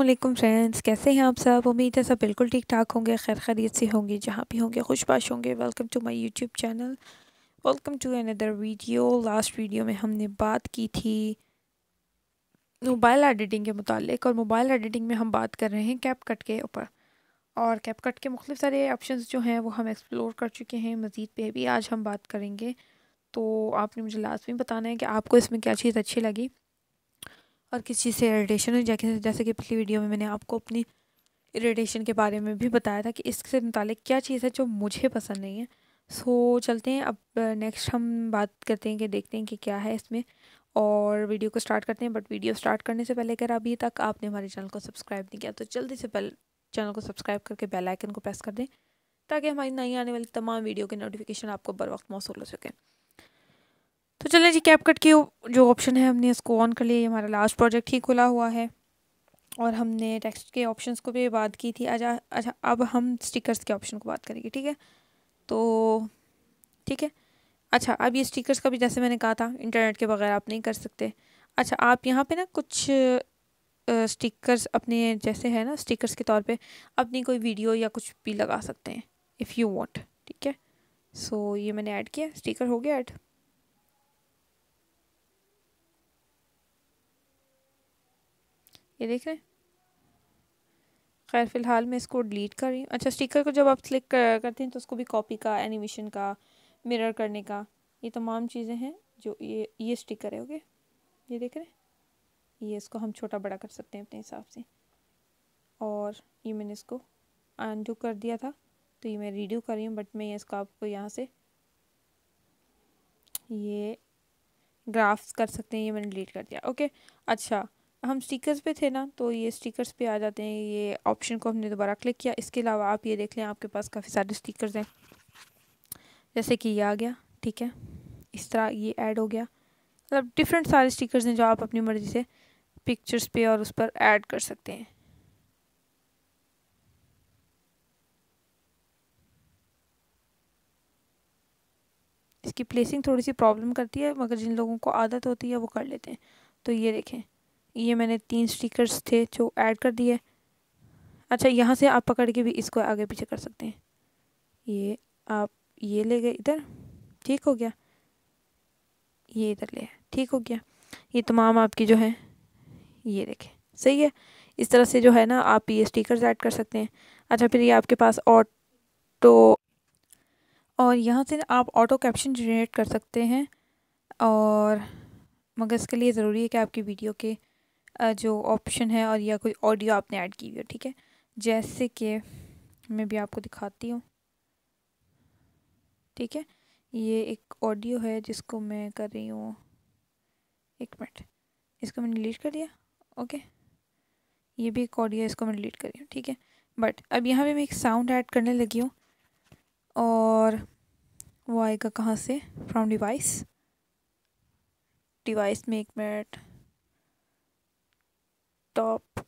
Aslam friends कैसे हैं आप सब उम्मीद है सब बिल्कुल ठीक ठाक होंगे खैर खैरियत से होंगे जहाँ भी होंगे खुशबाश होंगे welcome to my YouTube channel welcome to another video last video में हमने बात की थी मोबाइल एडिटिंग के मुतालिक और मोबाइल एडिटिंग में हम बात कर रहे हैं कैप कट के ऊपर और कैप कट के मुख्तु सारे ऑप्शन जो हैं वो हम एक्सप्लोर कर चुके हैं मज़ीद पे भी आज हम बात करेंगे तो आपने मुझे लास्ट में बताना है कि आपको इसमें क्या चीज़ अच्छी लगी और किस चीज़ से इरीटेशन हो जाए जैसे कि पिछली वीडियो में मैंने आपको अपनी इरीटेशन के बारे में भी बताया था कि इससे मुतल क्या चीज़ है जो मुझे पसंद नहीं है सो चलते हैं अब नेक्स्ट हम बात करते हैं कि देखते हैं कि क्या है इसमें और वीडियो को स्टार्ट करते हैं बट वीडियो स्टार्ट करने से पहले अगर अभी तक आपने हमारे चैनल को सब्सक्राइब नहीं किया तो जल्दी से पहले चैनल को सब्सक्राइब करके बेल आइकन को प्रेस कर दें ताकि हमारी नई आने वाली तमाम वीडियो के नोटिफिकेशन आपको बर वक्त मौसू हो सकें तो चलिए जी कैप कट की जो ऑप्शन है हमने इसको ऑन कर लिया ये हमारा लास्ट प्रोजेक्ट ही खुला हुआ है और हमने टेक्स्ट के ऑप्शंस को भी बात की थी अच्छा अच्छा अब हम स्टिकर्स के ऑप्शन को बात करेंगे ठीक है तो ठीक है अच्छा अब ये स्टिकर्स का भी जैसे मैंने कहा था इंटरनेट के बगैर आप नहीं कर सकते अच्छा आप यहाँ पे ना कुछ स्टिकर्स अपने जैसे है ना स्टिकर्स के तौर पे अपनी कोई वीडियो या कुछ भी लगा सकते हैं इफ़ यू वांट ठीक है सो ये मैंने ऐड किया स्टिकर हो गया ऐड ये देख रहे हैं खैर फ़िलहाल मैं इसको डिलीट कर रही हूँ अच्छा स्टिकर को जब आप क्लिक करते हैं तो उसको भी कॉपी का एनिमेशन का मिरर करने का ये तमाम चीज़ें हैं जो ये ये स्टिकर है ओके ये देख रहे हैं ये इसको हम छोटा बड़ा कर सकते हैं अपने हिसाब से और ये मैंने इसको अनडू कर दिया था तो ये मैं रीड्यू कर रही हूँ बट मैं इसको आपको यहाँ से ये ग्राफ्स कर सकते हैं ये मैंने डिलीट कर दिया ओके अच्छा हम स्टिकर्स पे थे ना तो ये स्टिकर्स पे आ जाते हैं ये ऑप्शन को हमने दोबारा क्लिक किया इसके अलावा आप ये देख लें आपके पास काफ़ी सारे स्टिकर्स हैं जैसे कि ये आ गया ठीक है इस तरह ये ऐड हो गया मतलब डिफरेंट सारे स्टिकर्स हैं जो आप अपनी मर्ज़ी से पिक्चर्स पे और उस पर ऐड कर सकते हैं इसकी प्लेसिंग थोड़ी सी प्रॉब्लम करती है मगर जिन लोगों को आदत होती है वो कर लेते हैं तो ये देखें ये मैंने तीन स्टिकर्स थे जो ऐड कर दिए अच्छा यहाँ से आप पकड़ के भी इसको आगे पीछे कर सकते हैं ये आप ये ले गए इधर ठीक हो गया ये इधर ले ठीक हो गया ये तमाम आपकी जो है ये देखें सही है इस तरह से जो है ना आप ये स्टिकर्स ऐड कर सकते हैं अच्छा फिर ये आपके पास ऑटो और यहाँ से आप ऑटो कैप्शन जनरेट कर सकते हैं और मगर इसके लिए ज़रूरी है कि आपकी वीडियो के जो ऑप्शन है और या कोई ऑडियो आपने ऐड की हुई है ठीक है जैसे कि मैं भी आपको दिखाती हूँ ठीक है ये एक ऑडियो है जिसको मैं कर रही हूँ एक मिनट इसको मैंने डिलीट कर दिया ओके ये भी एक ऑडियो है इसको मैं डिलीट कर रही हूँ ठीक है बट अब यहाँ पे मैं एक साउंड ऐड करने लगी हूँ और वो आएगा कहाँ से फ्रॉम डिवाइस डिवाइस में एक minute top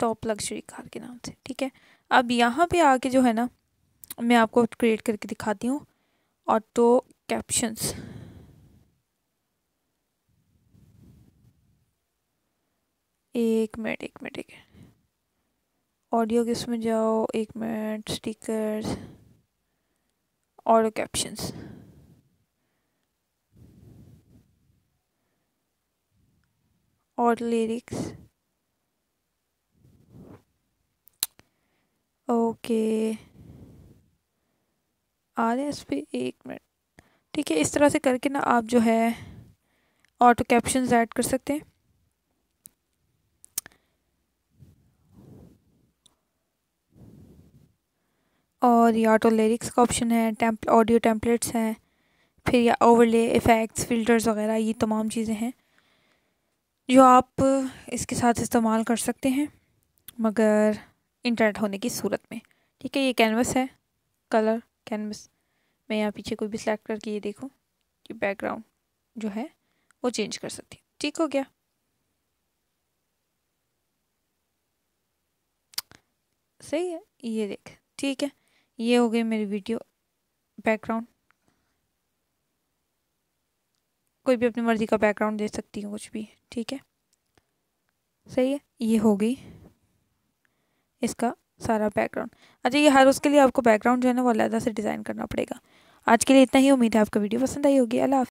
top luxury car के नाम से ठीक है अब यहाँ पे आके जो है ना मैं आपको क्रिएट करके दिखाती हूँ ऑटो कैप्शंस एक मिनट एक मिनट एक ऑडियो किस में जाओ एक मिनट स्टिकर्स ऑडियो कैप्शंस और लिरिक्स ओके आ रहे हैं इस पर एक मिनट ठीक है इस तरह से करके ना आप जो है ऑटो कैप्शन ऐड कर सकते हैं और ये ऑटो लिरिक्स का ऑप्शन है टेम्प ऑडियो टेम्पलेट्स हैं फिर या ओवरले इफ़ेक्ट्स फ़िल्टर्स वगैरह ये तमाम चीज़ें हैं जो आप इसके साथ इस्तेमाल कर सकते हैं मगर इंटरनेट होने की सूरत में ठीक है ये कैनवस है कलर कैनवस मैं यहाँ पीछे कोई भी सिलेक्ट करके ये देखूँ कि बैकग्राउंड जो है वो चेंज कर सकती हूँ ठीक हो गया सही है ये देख ठीक है ये हो गई मेरी वीडियो बैकग्राउंड कोई भी अपनी मर्ज़ी का बैकग्राउंड दे सकती हूँ कुछ भी ठीक है सही है ये हो गई इसका सारा बैकग्राउंड अच्छा ये हर उसके लिए आपको बैकग्राउंड जो है ना वो अलहदा से डिज़ाइन करना पड़ेगा आज के लिए इतना ही उम्मीद है आपका वीडियो पसंद आई होगी अल्लाह